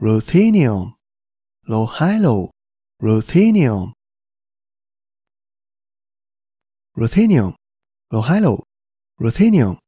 ruthenium, lohilo, ruthenium. Ruthenium, lohilo, ruthenium.